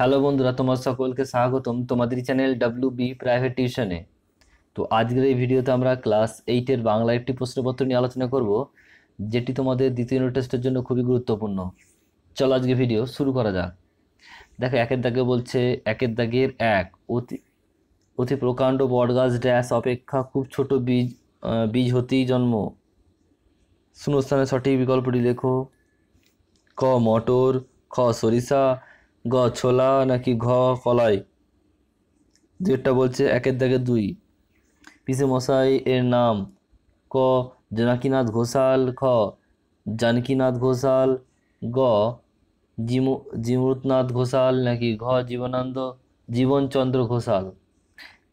hello বন্ধুরা তোমার সকলকে স্বাগতম তোমাদের চ্যানেল ডাব্লু বি প্রাইভেট টিউশনে তো আজকের এই ভিডিওতে আমরা ক্লাস এইটের বাংলা একটি প্রশ্নপত্র নিয়ে আলোচনা করব যেটি তোমাদের দ্বিতীয় ইউনিট টেস্টের জন্য খুবই গুরুত্বপূর্ণ চলো আজকে ভিডিও শুরু করা যাক দেখো একের দাগে বলছে একের দাগের এক অতি অতি প্রকাণ্ড বটগাছ ড্যাশ অপেক্ষা খুব ছোট বীজ বীজ হতেই জন্ম শূন্যস্থানে সঠিক বিকল্পটি লেখো ক মটর খ সরিষা গ ছোলা নাকি ঘ কলাই দুইটা বলছে একের দাগে দুই পিসে মশাই এর নাম ক জোনাকিনাথ ঘোষাল খ জানকীনাথ ঘোষাল গ জিমু জিমরুতনাথ ঘোষাল নাকি ঘ জীবনানন্দ জীবনচন্দ্র ঘোষাল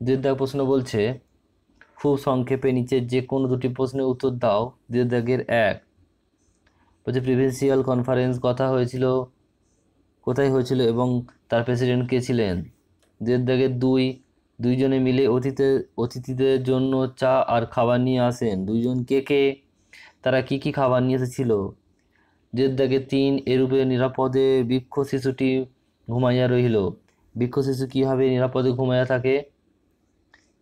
দুই দাগ প্রশ্ন বলছে খুব সংক্ষেপে নিচে যে কোনো দুটি প্রশ্নের উত্তর দাও দুই দাগের এক বলছে প্রিভিন্সিয়াল কনফারেন্স কথা হয়েছিল কোথায় হয়েছিল এবং তার প্রেসিডেন্ট কে ছিলেন দুয়ের দাগে দুই দুইজনে মিলে অতিথি অতিথিদের জন্য চা আর খাবার নিয়ে আসেন দুইজন কে কে তারা কি কি খাবার নিয়ে এসেছিল দাগে তিন এরূপে নিরাপদে বৃক্ষ শিশুটি ঘুমাইয়া রহিল বৃক্ষ শিশু কীভাবে নিরাপদে ঘুমাইয়া থাকে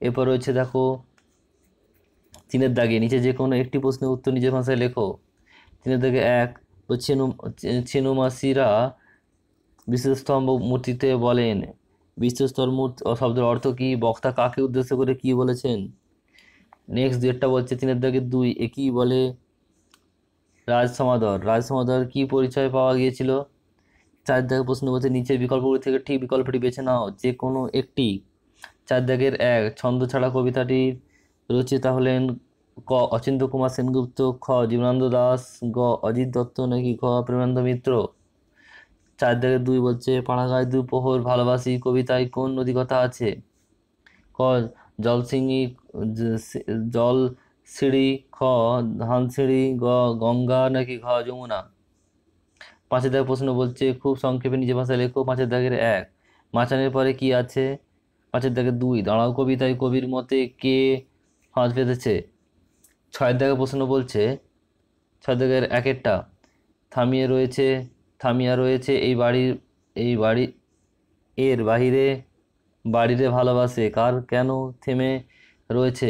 এরপর রয়েছে দেখো তিনের দাগে নিচে যে কোনো একটি প্রশ্নের উত্তর নিজের ভাষায় লেখো তিনের দাগে এক ছেনু ছেনুমাসিরা বিশ্বস্তম্ভ মূর্তিতে বলেন বিশ্বস্তর মূর্তি শব্দের অর্থ কি বক্তা কাকে উদ্দেশ্য করে কি বলেছেন নেক্সট ডেটটা বলছে তিনের দাগে দুই একই বলে রাজ সমাদর রাজ সমাদর কী পরিচয় পাওয়া গিয়েছিল চার দাগে প্রশ্ন বলছে নিচের বিকল্পগুলি থেকে ঠিক বিকল্পটি বেছে নাও যে কোনো একটি চার দাগের এক ছন্দ ছাড়া কবিতাটির রচিতা হলেন ক অচিন্ত কুমার সেনগুপ্ত খ জীবনানন্দ দাস গ অজিত দত্ত নাকি ঘ প্রেমানন্দ মিত্র চার দিকে দুই বলছে পাড়াগায় দু প্রহর ভালোবাসি কবিতায় কোন নদী কথা আছে ক জলসিঙি জল সিঁড়ি খ সিঁড়ি গ গঙ্গা নাকি ঘ যমুনা পাঁচের দাগের প্রশ্ন বলছে খুব সংক্ষেপে নিজে ভাষায় লেখো পাঁচের দাগের এক মাছানের পরে কি আছে পাঁচের দাগে দুই দাঁড়াও কবিতায় কবির মতে কে ফাঁস পেতেছে ছয়ের দাগের প্রশ্ন বলছে ছয় দাগের একেরটা থামিয়ে রয়েছে থামিয়া রয়েছে এই বাড়ির এই বাড়ি এর বাহিরে বাড়িরে ভালোবাসে কার কেন থেমে রয়েছে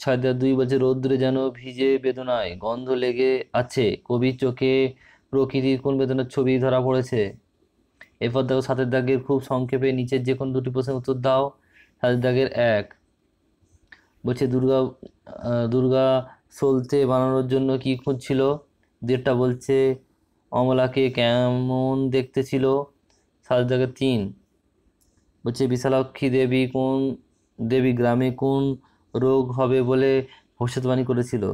ছয়টা দুই বছর রৌদ্রে যেন ভিজে বেদনায় গন্ধ লেগে আছে কবির চোখে প্রকৃতির কোন বেদনার ছবি ধরা পড়েছে এরপর দেখো সাতের দাগের খুব সংক্ষেপে নিচের যে কোনো দুটি প্রশ্নের উত্তর দাও সাতের দাগের এক বলছে দুর্গা দুর্গা সলতে বানানোর জন্য কি খুঁজছিল দেড়টা বলছে অমলাকে কেমন দেখতে ছিল সাত জায়গায় তিন বলছে বিশালক্ষী দেবী কোন দেবী গ্রামে কোন রোগ হবে বলে ভবিষ্যৎবাণী করেছিল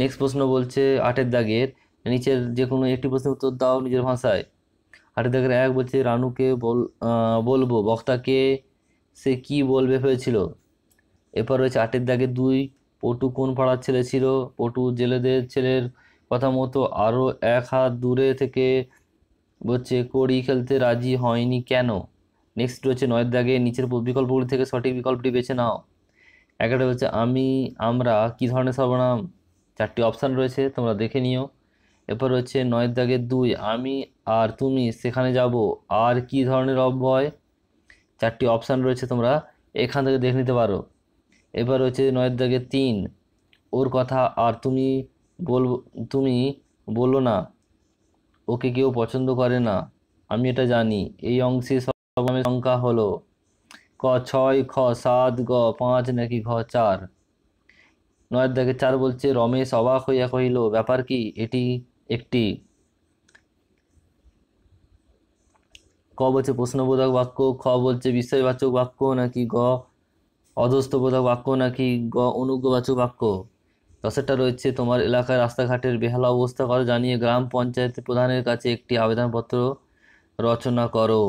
নেক্সট প্রশ্ন বলছে আটের দাগের নিচের যে কোনো একটি প্রশ্নের উত্তর দাও নিজের ভাষায় আটের দাগের এক বলছে রানুকে বল বলবো বক্তাকে সে কি বলবে হয়েছিল এরপর রয়েছে আটের দাগে দুই পটু কোন পাড়ার ছেলে ছিল পটু জেলেদের ছেলের কথা মতো আরও এক হাত দূরে থেকে হচ্ছে কড়ি খেলতে রাজি হয়নি কেন নেক্সট হচ্ছে নয়ের দাগে নিচের বিকল্পগুলি থেকে সঠিক বিকল্পটি বেছে নাও একটা হচ্ছে আমি আমরা কী ধরনের সর্বনাম চারটি অপশান রয়েছে তোমরা দেখে নিও এরপর হচ্ছে নয়ের দাগে দুই আমি আর তুমি সেখানে যাব আর কি ধরনের অব্যয় চারটি অপশান রয়েছে তোমরা এখান থেকে দেখে নিতে পারো এবার হচ্ছে নয়ের দাগে তিন ওর কথা আর তুমি বল তুমি বলো না ওকে কেউ পছন্দ করে না আমি এটা জানি এই অংশে সব সংখ্যা হলো ক ছয় খ সাত গ পাঁচ নাকি ঘ চার নয়ের দেখে চার বলছে রমেশ অবাক হইয়া কহিল ব্যাপার কি এটি একটি ক বলছে প্রশ্নবোধক বাক্য খ বলছে বিস্ময়বাচক বাক্য নাকি গ অধস্থবোধক বাক্য নাকি গ অনুজ্ঞবাচক বাক্য দশেরটা রয়েছে তোমার এলাকায় রাস্তাঘাটের বেহালা অবস্থা করো জানিয়ে গ্রাম পঞ্চায়েত প্রধানের কাছে একটি আবেদনপত্র রচনা করো